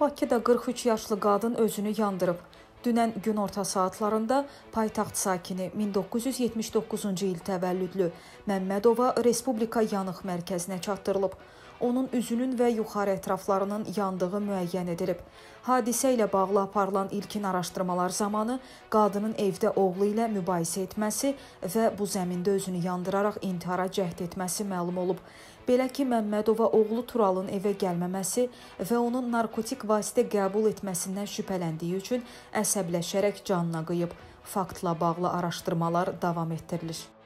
Bakıda 43 yaşlı qadın özünü yandırıb. Dünən gün orta saatlarında paytaxt sakini 1979-cu il təvəllüdlü Məmmədova Respublika Yanıq Mərkəzinə çatdırılıb onun üzünün və yuxarı ətraflarının yandığı müəyyən edilib. Hadisə ilə bağlı aparılan ilkin araşdırmalar zamanı qadının evdə oğlu ilə mübahisə etməsi və bu zəmində özünü yandıraraq intihara cəhd etməsi məlum olub. Belə ki, Məmmədova oğlu Turalın evə gəlməməsi və onun narkotik vasitə qəbul etməsindən şübhələndiyi üçün əsəbləşərək canına qıyıb. Faktla bağlı araşdırmalar davam etdirilir.